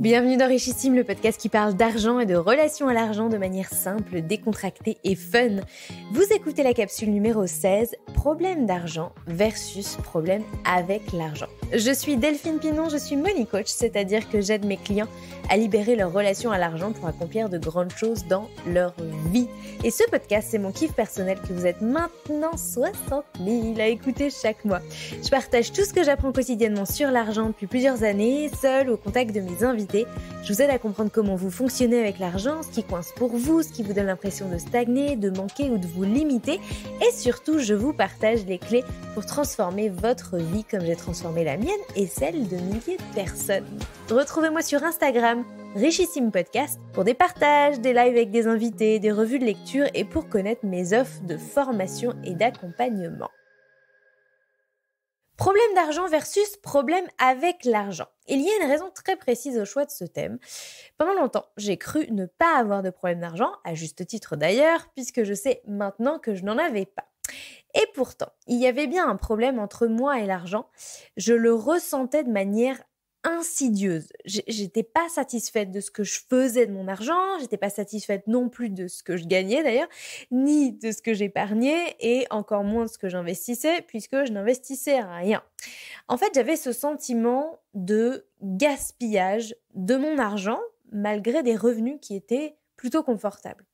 Bienvenue dans Richissime, le podcast qui parle d'argent et de relations à l'argent de manière simple, décontractée et fun. Vous écoutez la capsule numéro 16, problème d'argent versus problème avec l'argent. Je suis Delphine Pinon, je suis money coach, c'est-à-dire que j'aide mes clients à libérer leur relation à l'argent pour accomplir de grandes choses dans leur vie. Et ce podcast, c'est mon kiff personnel que vous êtes maintenant 60 000 à écouter chaque mois. Je partage tout ce que j'apprends quotidiennement sur l'argent depuis plusieurs années, seul au contact de mes invités je vous aide à comprendre comment vous fonctionnez avec l'argent, ce qui coince pour vous, ce qui vous donne l'impression de stagner, de manquer ou de vous limiter. Et surtout, je vous partage les clés pour transformer votre vie comme j'ai transformé la mienne et celle de milliers de personnes. Retrouvez-moi sur Instagram Richissime Podcast pour des partages, des lives avec des invités, des revues de lecture et pour connaître mes offres de formation et d'accompagnement. Problème d'argent versus problème avec l'argent. Il y a une raison très précise au choix de ce thème. Pendant longtemps, j'ai cru ne pas avoir de problème d'argent, à juste titre d'ailleurs, puisque je sais maintenant que je n'en avais pas. Et pourtant, il y avait bien un problème entre moi et l'argent. Je le ressentais de manière insidieuse. J'étais pas satisfaite de ce que je faisais de mon argent, j'étais pas satisfaite non plus de ce que je gagnais d'ailleurs, ni de ce que j'épargnais et encore moins de ce que j'investissais puisque je n'investissais rien. En fait, j'avais ce sentiment de gaspillage de mon argent malgré des revenus qui étaient plutôt confortables.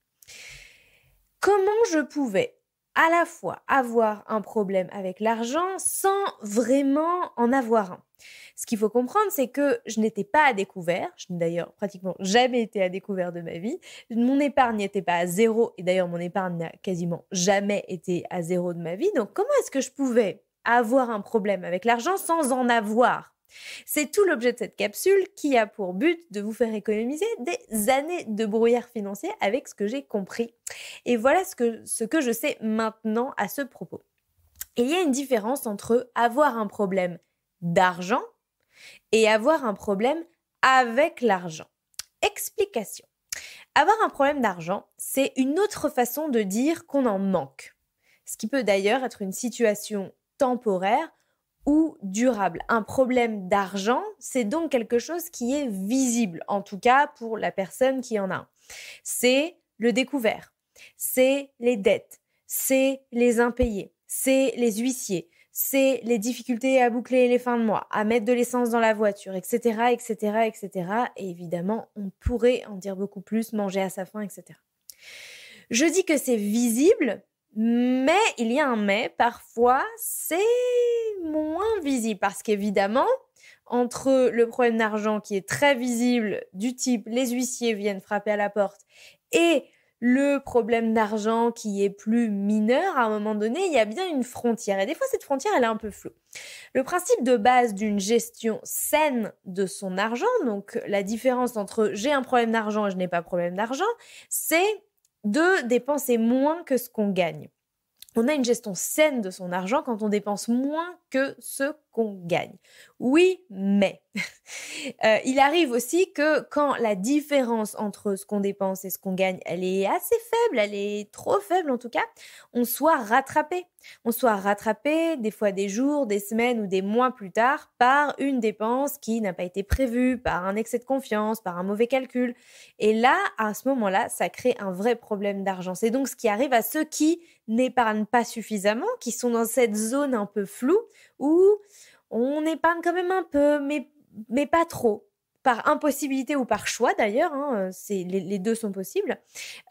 Comment je pouvais à la fois avoir un problème avec l'argent sans vraiment en avoir un. Ce qu'il faut comprendre, c'est que je n'étais pas à découvert, je n'ai d'ailleurs pratiquement jamais été à découvert de ma vie, mon épargne n'était pas à zéro, et d'ailleurs mon épargne n'a quasiment jamais été à zéro de ma vie, donc comment est-ce que je pouvais avoir un problème avec l'argent sans en avoir c'est tout l'objet de cette capsule qui a pour but de vous faire économiser des années de brouillard financier avec ce que j'ai compris. Et voilà ce que, je sais maintenant à ce propos. Il y a une différence entre avoir un problème d'argent et avoir un problème avec l'argent. Explication. Avoir un problème d'argent, c'est une autre façon de dire qu'on en manque. Ce qui peut d'ailleurs être une situation temporaire ou durable. Un problème d'argent, c'est donc quelque chose qui est visible, en tout cas pour la personne qui en a C'est le découvert, c'est les dettes, c'est les impayés, c'est les huissiers, c'est les difficultés à boucler les fins de mois, à mettre de l'essence dans la voiture, etc., etc., etc. Et évidemment, on pourrait en dire beaucoup plus, manger à sa faim, etc. Je dis que c'est visible, mais il y a un mais, parfois c'est mon visible parce qu'évidemment, entre le problème d'argent qui est très visible du type les huissiers viennent frapper à la porte et le problème d'argent qui est plus mineur, à un moment donné, il y a bien une frontière. Et des fois, cette frontière, elle est un peu floue. Le principe de base d'une gestion saine de son argent, donc la différence entre j'ai un problème d'argent et je n'ai pas problème d'argent, c'est de dépenser moins que ce qu'on gagne. On a une gestion saine de son argent quand on dépense moins ce qu'on gagne. Oui, mais euh, il arrive aussi que quand la différence entre ce qu'on dépense et ce qu'on gagne, elle est assez faible, elle est trop faible en tout cas, on soit rattrapé. On soit rattrapé des fois des jours, des semaines ou des mois plus tard par une dépense qui n'a pas été prévue, par un excès de confiance, par un mauvais calcul. Et là, à ce moment-là, ça crée un vrai problème d'argent. C'est donc ce qui arrive à ceux qui n'épargnent pas suffisamment, qui sont dans cette zone un peu floue où on épargne quand même un peu, mais, mais pas trop. Par impossibilité ou par choix d'ailleurs, hein, euh, les, deux sont possibles.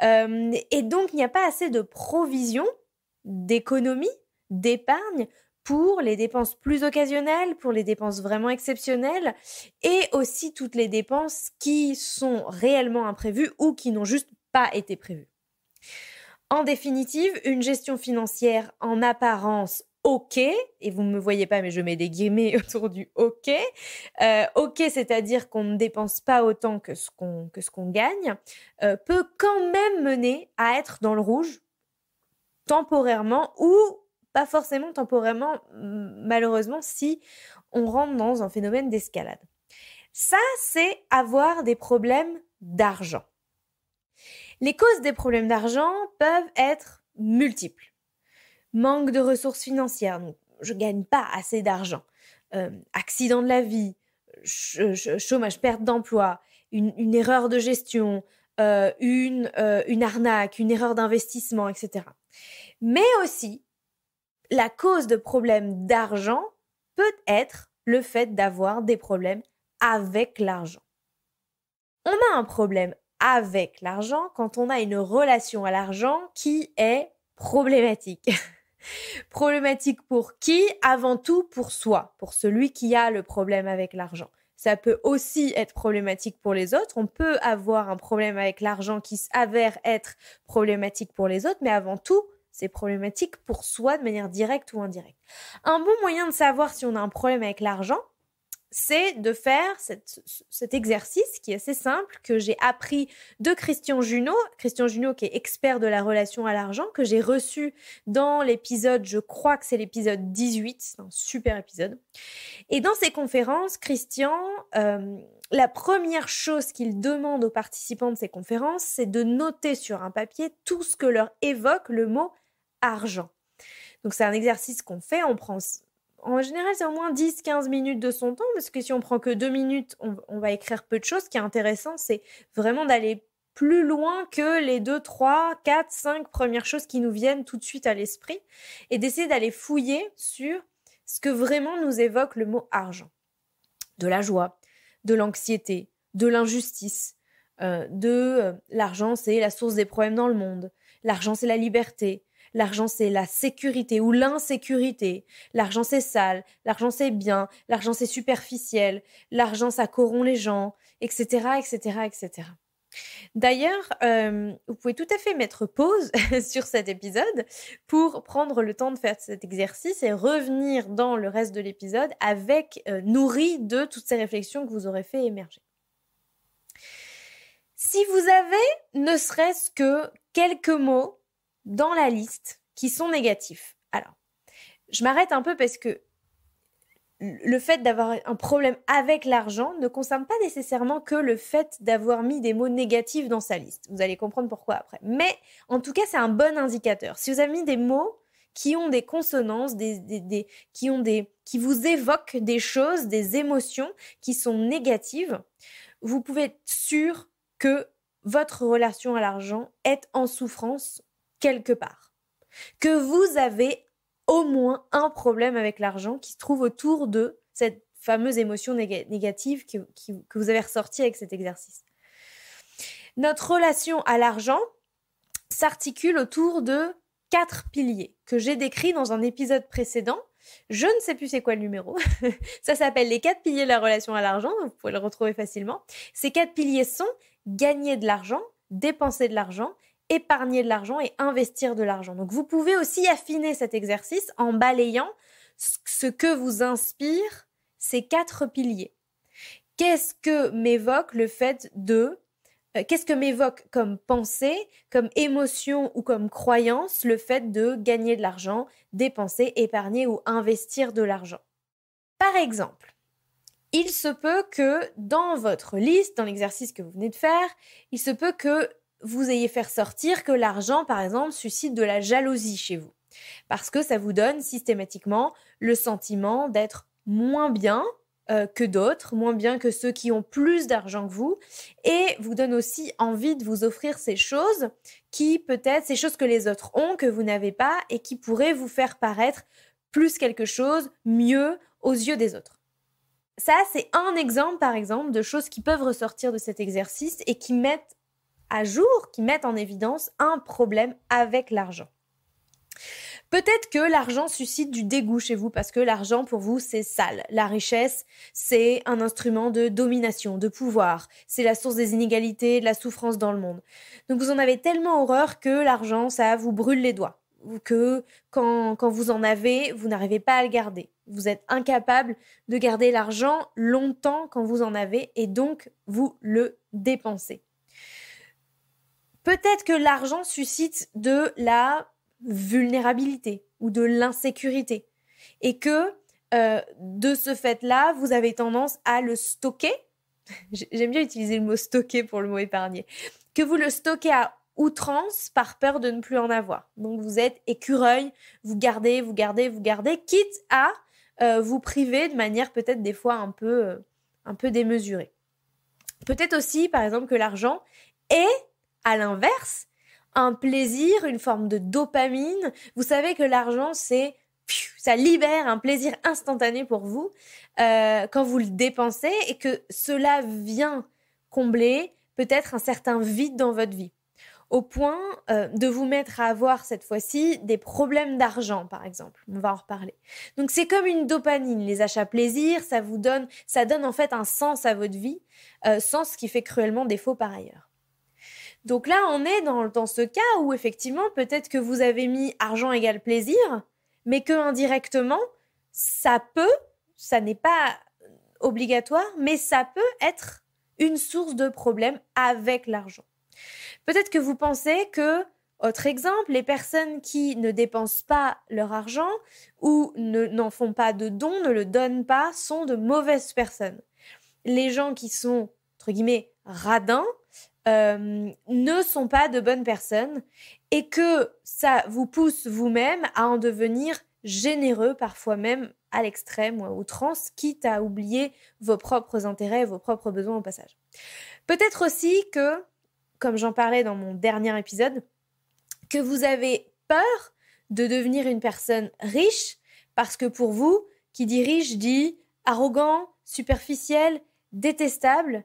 Euh, et donc, il n'y a pas assez de provision d'économie, d'épargne pour les dépenses plus occasionnelles, pour les dépenses vraiment exceptionnelles, et aussi toutes les dépenses qui sont réellement imprévues ou qui n'ont juste pas été prévues. En définitive, une gestion financière en apparence OK, et vous ne me voyez pas, mais je mets des guillemets autour du OK. Euh, OK, c'est-à-dire qu'on ne dépense pas autant que ce qu'on, gagne, euh, peut quand même mener à être dans le rouge temporairement ou pas forcément temporairement, malheureusement, si on rentre dans un phénomène d'escalade. Ça, c'est avoir des problèmes d'argent. Les causes des problèmes d'argent peuvent être multiples manque de ressources financières, je je gagne pas assez d'argent, euh, accident de la vie, chômage, perte d'emploi, une, erreur de gestion, euh, une, euh, une arnaque, une erreur d'investissement, etc. Mais aussi, la cause de problèmes d'argent peut être le fait d'avoir des problèmes avec l'argent. On a un problème avec l'argent quand on a une relation à l'argent qui est problématique. Problématique pour qui Avant tout pour soi, pour celui qui a le problème avec l'argent. Ça peut aussi être problématique pour les autres. On peut avoir un problème avec l'argent qui s'avère être problématique pour les autres, mais avant tout, c'est problématique pour soi de manière directe ou indirecte. Un bon moyen de savoir si on a un problème avec l'argent, c'est de faire cet exercice qui est assez simple, que j'ai appris de Christian Junot, Christian Junot qui est expert de la relation à l'argent, que j'ai reçu dans l'épisode, je crois que c'est l'épisode 18, c'est un super épisode. Et dans ces conférences, Christian, euh, la première chose qu'il demande aux participants de ces conférences, c'est de noter sur un papier tout ce que leur évoque le mot argent. Donc c'est un exercice qu'on fait, on prend en général, c'est au moins 10-15 minutes de son temps, parce que si on prend que 2 minutes, on, va écrire peu de choses. Ce qui est intéressant, c'est vraiment d'aller plus loin que les 2, 3, 4, 5 premières choses qui nous viennent tout de suite à l'esprit, et d'essayer d'aller fouiller sur ce que vraiment nous évoque le mot argent. De la joie, de l'anxiété, de l'injustice, euh, de euh, l'argent, c'est la source des problèmes dans le monde, l'argent, c'est la liberté, l'argent c'est la sécurité ou l'insécurité, l'argent c'est sale, l'argent c'est bien, l'argent c'est superficiel, l'argent ça corrompt les gens, etc., etc., etc. D'ailleurs, euh, vous pouvez tout à fait mettre pause sur cet épisode pour prendre le temps de faire cet exercice et revenir dans le reste de l'épisode avec euh, nourri de toutes ces réflexions que vous aurez fait émerger. Si vous avez ne serait-ce que quelques mots dans la liste qui sont négatifs. Alors, je m'arrête un peu parce que le fait d'avoir un problème avec l'argent ne concerne pas nécessairement que le fait d'avoir mis des mots négatifs dans sa liste. Vous allez comprendre pourquoi après. Mais en tout cas, c'est un bon indicateur. Si vous avez mis des mots qui ont des consonances, des, qui, ont des, qui vous évoquent des choses, des émotions qui sont négatives, vous pouvez être sûr que votre relation à l'argent est en souffrance quelque part, que vous avez au moins un problème avec l'argent qui se trouve autour de cette fameuse émotion négative que, que vous avez ressortie avec cet exercice. Notre relation à l'argent s'articule autour de quatre piliers que j'ai décrits dans un épisode précédent. Je ne sais plus c'est quoi le numéro. Ça s'appelle les quatre piliers de la relation à l'argent. Vous pouvez le retrouver facilement. Ces quatre piliers sont gagner de l'argent, dépenser de l'argent, épargner de l'argent et investir de l'argent. Donc vous pouvez aussi affiner cet exercice en balayant ce que vous inspire ces quatre piliers. Qu'est-ce que m'évoque le fait de euh, Qu'est-ce que m'évoque comme pensée, comme émotion ou comme croyance le fait de gagner de l'argent, dépenser, épargner ou investir de l'argent Par exemple, il se peut que dans votre liste, dans l'exercice que vous venez de faire, il se peut que vous ayez fait sortir que l'argent, par exemple, suscite de la jalousie chez vous. Parce que ça vous donne systématiquement le sentiment d'être moins bien euh, que d'autres, moins bien que ceux qui ont plus d'argent que vous, et vous donne aussi envie de vous offrir ces choses qui peut-être, ces choses que les autres ont, que vous n'avez pas, et qui pourraient vous faire paraître plus quelque chose, mieux aux yeux des autres. Ça, c'est un exemple, par exemple, de choses qui peuvent ressortir de cet exercice et qui mettent à jour qui mettent en évidence un problème avec l'argent. Peut-être que l'argent suscite du dégoût chez vous parce que l'argent pour vous c'est sale. La richesse c'est un instrument de domination, de pouvoir. C'est la source des inégalités, de la souffrance dans le monde. Donc vous en avez tellement horreur que l'argent ça vous brûle les doigts. Ou que quand, quand vous en avez, vous n'arrivez pas à le garder. Vous êtes incapable de garder l'argent longtemps quand vous en avez et donc vous le dépensez. Peut-être que l'argent suscite de la vulnérabilité ou de l'insécurité et que euh, de ce fait-là, vous avez tendance à le stocker. J'aime bien utiliser le mot stocker pour le mot épargner. Que vous le stockez à outrance par peur de ne plus en avoir. Donc vous êtes écureuil, vous gardez, vous gardez, vous gardez, quitte à euh, vous priver de manière peut-être des fois un peu, euh, un peu démesurée. Peut-être aussi, par exemple, que l'argent est à l'inverse, un plaisir, une forme de dopamine. Vous savez que l'argent, c'est ça libère un plaisir instantané pour vous euh, quand vous le dépensez et que cela vient combler peut-être un certain vide dans votre vie au point euh, de vous mettre à avoir cette fois-ci des problèmes d'argent, par exemple. On va en reparler. Donc c'est comme une dopamine, les achats plaisir, ça vous donne, ça donne en fait un sens à votre vie, euh, sens qui fait cruellement défaut par ailleurs. Donc là, on est dans, ce cas où effectivement, peut-être que vous avez mis argent égal plaisir, mais que indirectement, ça peut, ça n'est pas obligatoire, mais ça peut être une source de problème avec l'argent. Peut-être que vous pensez que, autre exemple, les personnes qui ne dépensent pas leur argent ou n'en font pas de dons, ne le donnent pas, sont de mauvaises personnes. Les gens qui sont, entre guillemets, radins, euh, ne sont pas de bonnes personnes et que ça vous pousse vous-même à en devenir généreux, parfois même à l'extrême ou à quitte à oublier vos propres intérêts, vos propres besoins au passage. Peut-être aussi que, comme j'en parlais dans mon dernier épisode, que vous avez peur de devenir une personne riche parce que pour vous, qui dit riche dit arrogant, superficiel, détestable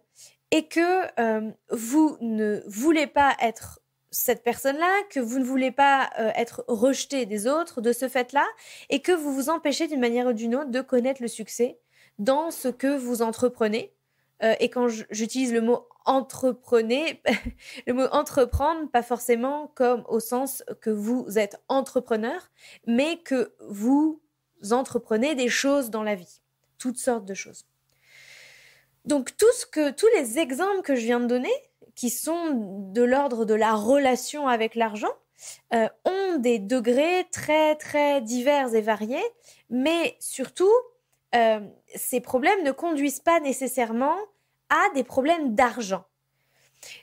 et que euh, vous ne voulez pas être cette personne-là, que vous ne voulez pas euh, être rejeté des autres de ce fait-là, et que vous vous empêchez d'une manière ou d'une autre de connaître le succès dans ce que vous entreprenez. Euh, et quand j'utilise le mot entreprenez, le mot entreprendre, pas forcément comme au sens que vous êtes entrepreneur, mais que vous entreprenez des choses dans la vie, toutes sortes de choses. Donc tous les exemples que je viens de donner, qui sont de l'ordre de la relation avec l'argent, euh, ont des degrés très très divers et variés, mais surtout, euh, ces problèmes ne conduisent pas nécessairement à des problèmes d'argent.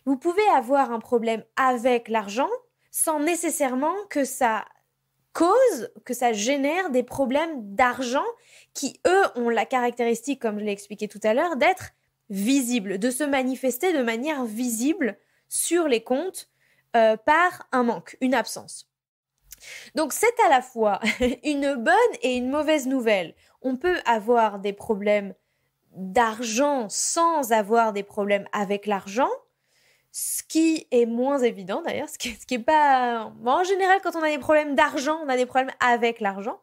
Vous pouvez avoir un problème avec l'argent sans nécessairement que ça cause, que ça génère des problèmes d'argent qui, eux, ont la caractéristique, comme je l'ai expliqué tout à l'heure, d'être visibles, de se manifester de manière visible sur les comptes euh, par un manque, une absence. Donc c'est à la fois une bonne et une mauvaise nouvelle. On peut avoir des problèmes d'argent sans avoir des problèmes avec l'argent, ce qui est moins évident d'ailleurs, ce qui, n'est pas... en général, quand on a des problèmes d'argent, on a des problèmes avec l'argent.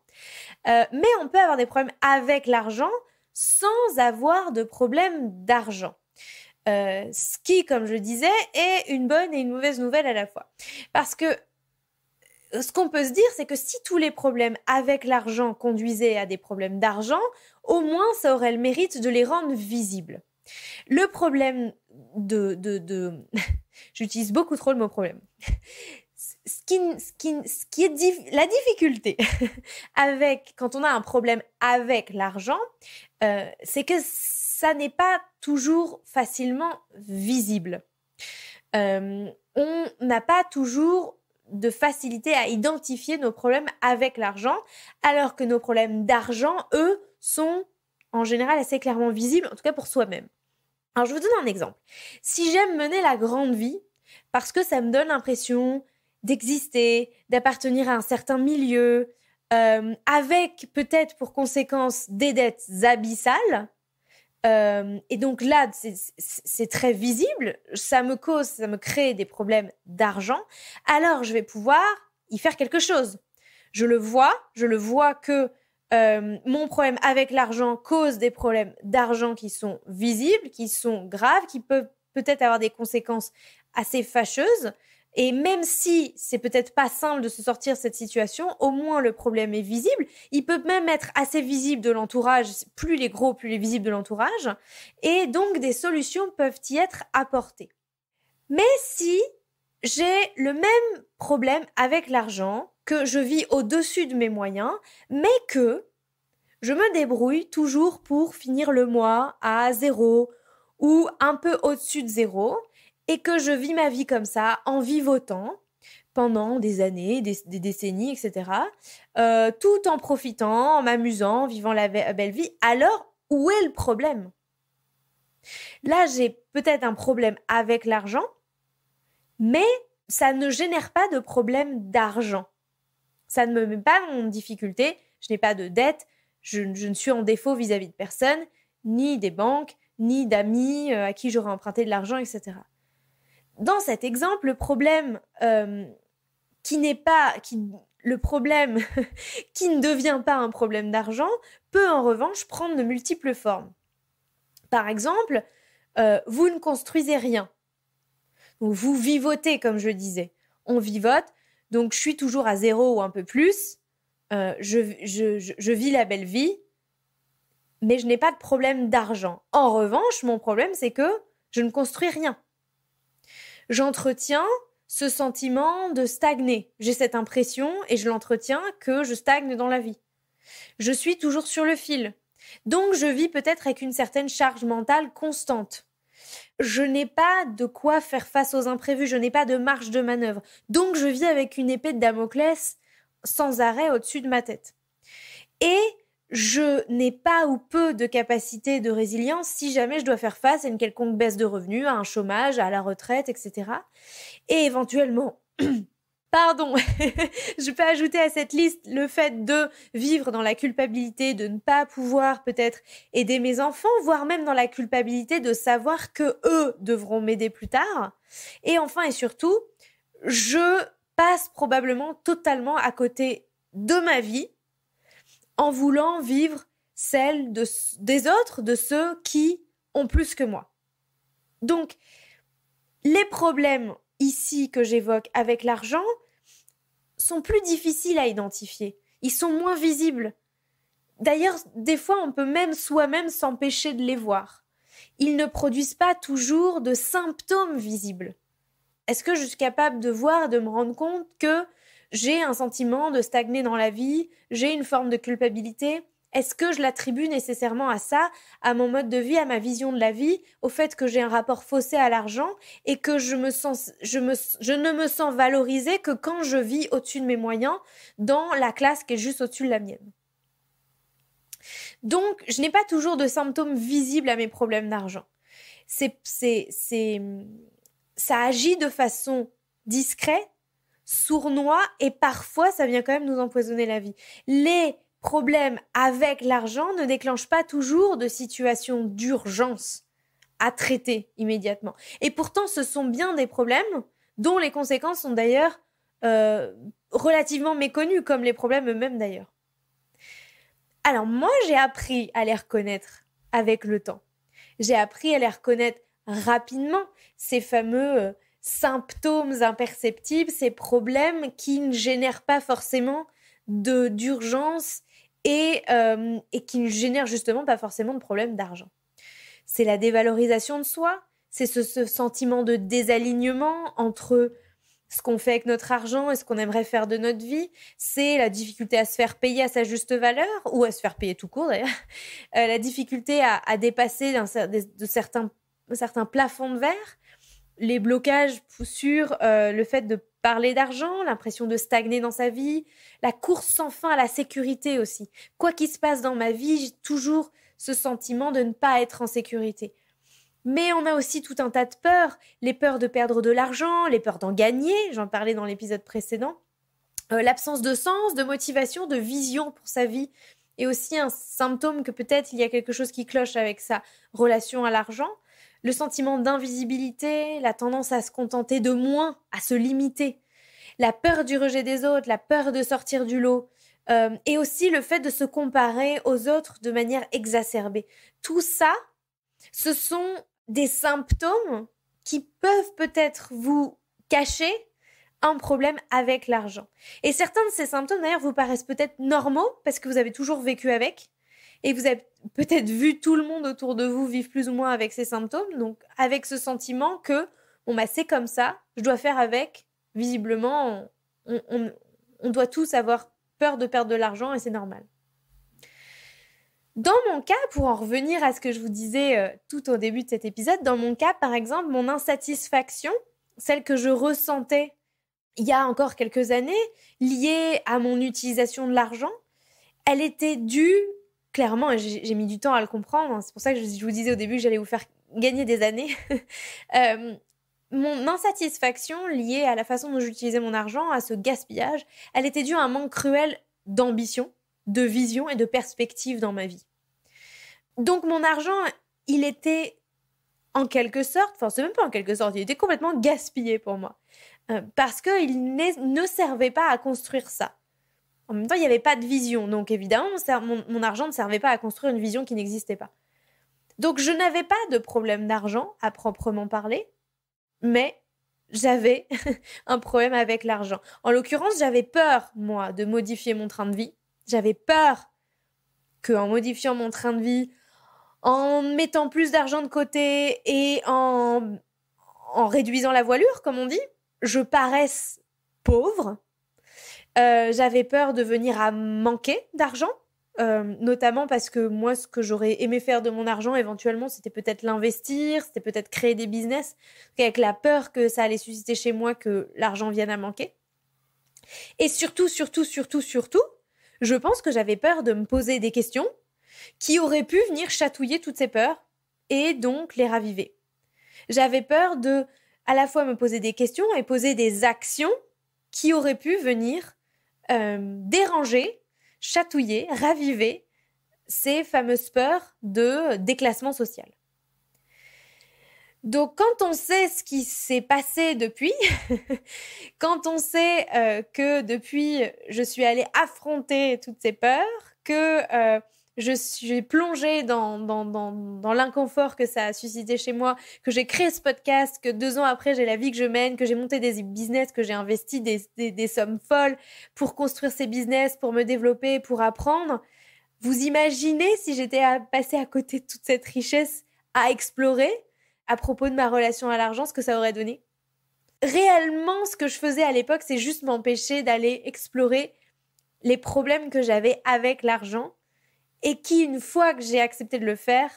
Euh, mais on peut avoir des problèmes avec l'argent sans avoir de problèmes d'argent. Euh, ce qui, comme je disais, est une bonne et une mauvaise nouvelle à la fois. Parce que euh, ce qu'on peut se dire, c'est que si tous les problèmes avec l'argent conduisaient à des problèmes d'argent, au moins ça aurait le mérite de les rendre visibles. Le problème de... de, de... J'utilise beaucoup trop le mot problème ce qui, ce qui, est la difficulté avec quand on a un problème avec l'argent, euh, c'est que ça n'est pas toujours facilement visible. Euh, on n'a pas toujours de facilité à identifier nos problèmes avec l'argent, alors que nos problèmes d'argent, eux, sont en général assez clairement visibles, en tout cas pour soi-même. Alors je vous donne un exemple. Si j'aime mener la grande vie, parce que ça me donne l'impression d'exister, d'appartenir à un certain milieu, euh, avec peut-être pour conséquence des dettes abyssales. Euh, et donc là, c'est très visible, ça me cause, ça me crée des problèmes d'argent, alors je vais pouvoir y faire quelque chose. Je le vois, je le vois que euh, mon problème avec l'argent cause des problèmes d'argent qui sont visibles, qui sont graves, qui peuvent peut-être avoir des conséquences assez fâcheuses. Et même si c'est peut-être pas simple de se sortir de cette situation, au moins le problème est visible. Il peut même être assez visible de l'entourage. Plus les gros, plus les visibles de l'entourage. Et donc des solutions peuvent y être apportées. Mais si j'ai le même problème avec l'argent, que je vis au-dessus de mes moyens, mais que je me débrouille toujours pour finir le mois à zéro ou un peu au-dessus de zéro, et que je vis ma vie comme ça, en vivotant pendant des années, des, décennies, etc., euh, tout en profitant, en m'amusant, en vivant la belle vie, alors où est le problème Là, j'ai peut-être un problème avec l'argent, mais ça ne génère pas de problème d'argent. Ça ne me met pas en difficulté, je n'ai pas de dette, je, ne suis en défaut vis à -vis de personne, ni des banques, ni d'amis euh, à qui j'aurais emprunté de l'argent, etc dans cet exemple, le problème euh, qui n'est pas, qui, le problème qui ne devient pas un problème d'argent peut en revanche prendre de multiples formes. Par exemple, euh, vous ne construisez rien. vous vivotez, comme je disais. On vivote, donc je suis toujours à zéro ou un peu plus. Euh, je, je, je vis la belle vie, mais je n'ai pas de problème d'argent. En revanche, mon problème, c'est que je ne construis rien j'entretiens ce sentiment de stagner. J'ai cette impression et je l'entretiens que je stagne dans la vie. Je suis toujours sur le fil. Donc je vis peut-être avec une certaine charge mentale constante. Je n'ai pas de quoi faire face aux imprévus, je n'ai pas de marge de manœuvre. Donc je vis avec une épée de Damoclès sans arrêt au-dessus de ma tête. Et je n'ai pas ou peu de capacité de résilience si jamais je dois faire face à une quelconque baisse de revenus, à un chômage, à la retraite, etc. Et éventuellement, pardon, je peux ajouter à cette liste le fait de vivre dans la culpabilité, de ne pas pouvoir peut-être aider mes enfants, voire même dans la culpabilité de savoir que eux devront m'aider plus tard. Et enfin et surtout, je passe probablement totalement à côté de ma vie en voulant vivre celle des autres, de ceux qui ont plus que moi. Donc, les problèmes ici que j'évoque avec l'argent sont plus difficiles à identifier. Ils sont moins visibles. D'ailleurs, des fois, on peut même soi-même s'empêcher de les voir. Ils ne produisent pas toujours de symptômes visibles. Est-ce que je suis capable de voir, de me rendre compte que j'ai un sentiment de stagner dans la vie, j'ai une forme de culpabilité. Est-ce que je l'attribue nécessairement à ça, à mon mode de vie, à ma vision de la vie, au fait que j'ai un rapport faussé à l'argent et que je, me sens, je, ne me sens valorisée que quand je vis au-dessus de mes moyens dans la classe qui est juste au-dessus de la mienne Donc, je n'ai pas toujours de symptômes visibles à mes problèmes d'argent. C'est, c'est, c'est, ça agit de façon discrète sournois et parfois ça vient quand même nous empoisonner la vie. Les problèmes avec l'argent ne déclenchent pas toujours de situations d'urgence à traiter immédiatement. Et pourtant, ce sont bien des problèmes dont les conséquences sont d'ailleurs euh, relativement méconnues, comme les problèmes eux-mêmes d'ailleurs. Alors moi, j'ai appris à les reconnaître avec le temps. J'ai appris à les reconnaître rapidement, ces fameux euh, symptômes imperceptibles, ces problèmes qui ne génèrent pas forcément de d'urgence euh, et, qui ne génèrent justement pas forcément de problèmes d'argent. C'est la dévalorisation de soi, c'est ce, sentiment de désalignement entre ce qu'on fait avec notre argent et ce qu'on aimerait faire de notre vie, c'est la difficulté à se faire payer à sa juste valeur, ou à se faire payer tout court d'ailleurs, euh, la difficulté à, dépasser de, certains, certains plafonds de verre, les blocages sur euh, le fait de parler d'argent, l'impression de stagner dans sa vie, la course sans fin à la sécurité aussi. Quoi qu'il se passe dans ma vie, j'ai toujours ce sentiment de ne pas être en sécurité. Mais on a aussi tout un tas de peurs, les peurs de perdre de l'argent, les peurs d'en gagner, j'en parlais dans l'épisode précédent, euh, l'absence de sens, de motivation, de vision pour sa vie, et aussi un symptôme que peut-être il y a quelque chose qui cloche avec sa relation à l'argent, le sentiment d'invisibilité, la tendance à se contenter de moins, à se limiter, la peur du rejet des autres, la peur de sortir du lot, euh, et aussi le fait de se comparer aux autres de manière exacerbée. Tout ça, ce sont des symptômes qui peuvent peut-être vous cacher un problème avec l'argent. Et certains de ces symptômes, d'ailleurs, vous paraissent peut-être normaux parce que vous avez toujours vécu avec et vous avez peut-être vu tout le monde autour de vous vivre plus ou moins avec ces symptômes, donc avec ce sentiment que bon bah c'est comme ça, je dois faire avec. Visiblement, on, on, on doit tous avoir peur de perdre de l'argent et c'est normal. Dans mon cas, pour en revenir à ce que je vous disais euh, tout au début de cet épisode, dans mon cas, par exemple, mon insatisfaction, celle que je ressentais il y a encore quelques années, liée à mon utilisation de l'argent, elle était due, clairement, j'ai mis du temps à le comprendre, hein, c'est pour ça que je, vous disais au début que j'allais vous faire gagner des années, euh, mon insatisfaction liée à la façon dont j'utilisais mon argent, à ce gaspillage, elle était due à un manque cruel d'ambition, de vision et de perspective dans ma vie. Donc mon argent, il était en quelque sorte, enfin c'est même pas en quelque sorte, il était complètement gaspillé pour moi. Euh, parce qu'il ne servait pas à construire ça. En même temps, il n'y avait pas de vision, donc évidemment, mon, argent ne servait pas à construire une vision qui n'existait pas. Donc je n'avais pas de problème d'argent à proprement parler, mais j'avais un problème avec l'argent. En l'occurrence, j'avais peur, moi, de modifier mon train de vie. J'avais peur qu'en modifiant mon train de vie, en mettant plus d'argent de côté et en réduisant la voilure, comme on dit, je paraisse pauvre. Euh, j'avais peur de venir à manquer d'argent, euh, notamment parce que moi, ce que j'aurais aimé faire de mon argent éventuellement, c'était peut-être l'investir, c'était peut-être créer des business, avec la peur que ça allait susciter chez moi que l'argent vienne à manquer. Et surtout, surtout, surtout, surtout, je pense que j'avais peur de me poser des questions qui auraient pu venir chatouiller toutes ces peurs et donc les raviver. J'avais peur de à la fois me poser des questions et poser des actions qui auraient pu venir euh, déranger, chatouiller, raviver ces fameuses peurs de déclassement social. Donc quand on sait ce qui s'est passé depuis, quand on sait euh, que depuis je suis allée affronter toutes ces peurs, que euh, je suis plongée dans, l'inconfort que ça a suscité chez moi, que j'ai créé ce podcast, que deux ans après, j'ai la vie que je mène, que j'ai monté des business, que j'ai investi des, des, sommes folles pour construire ces business, pour me développer, pour apprendre. Vous imaginez si j'étais passée à côté de toute cette richesse à explorer à propos de ma relation à l'argent, ce que ça aurait donné Réellement, ce que je faisais à l'époque, c'est juste m'empêcher d'aller explorer les problèmes que j'avais avec l'argent et qui, une fois que j'ai accepté de le faire,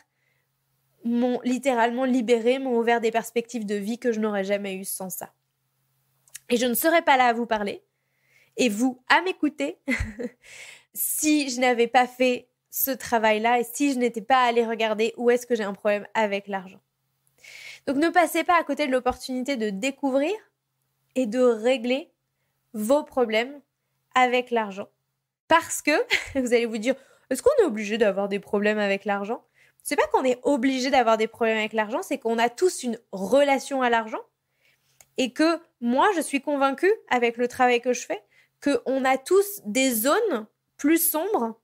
m'ont littéralement libéré, m'ont ouvert des perspectives de vie que je n'aurais jamais eues sans ça. Et je ne serais pas là à vous parler et vous à m'écouter si je n'avais pas fait ce travail-là et si je n'étais pas allée regarder où est-ce que j'ai un problème avec l'argent. Donc ne passez pas à côté de l'opportunité de découvrir et de régler vos problèmes avec l'argent. Parce que vous allez vous dire, est-ce qu'on est obligé d'avoir des problèmes avec l'argent C'est pas qu'on est obligé d'avoir des problèmes avec l'argent, c'est qu'on a tous une relation à l'argent et que moi, je suis convaincue avec le travail que je fais qu'on a tous des zones plus sombres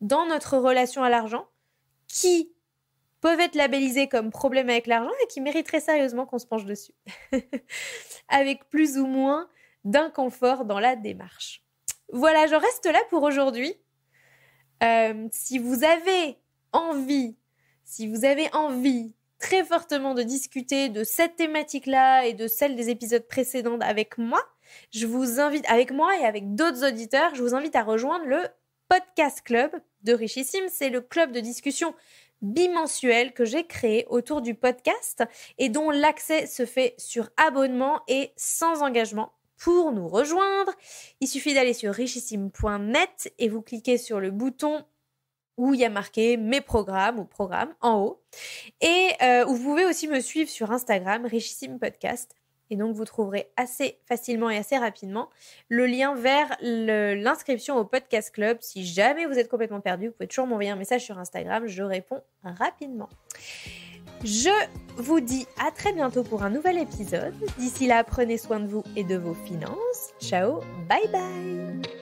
dans notre relation à l'argent qui peuvent être labellisées comme problèmes avec l'argent et qui mériteraient sérieusement qu'on se penche dessus, avec plus ou moins d'inconfort dans la démarche. Voilà, je reste là pour aujourd'hui. Euh, si vous avez envie, si vous avez envie très fortement de discuter de cette thématique-là et de celle des épisodes précédents avec moi, je vous invite, avec moi et avec d'autres auditeurs, je vous invite à rejoindre le Podcast Club de Richissime. C'est le club de discussion bimensuel que j'ai créé autour du podcast et dont l'accès se fait sur abonnement et sans engagement. Pour nous rejoindre, il suffit d'aller sur richissime.net et vous cliquez sur le bouton où il y a marqué mes programmes ou programmes en haut. Et euh, vous pouvez aussi me suivre sur Instagram, Richissime Podcast. Et donc, vous trouverez assez facilement et assez rapidement le lien vers l'inscription au Podcast Club. Si jamais vous êtes complètement perdu, vous pouvez toujours m'envoyer un message sur Instagram. Je réponds rapidement. Je vous dis à très bientôt pour un nouvel épisode. D'ici là, prenez soin de vous et de vos finances. Ciao, bye bye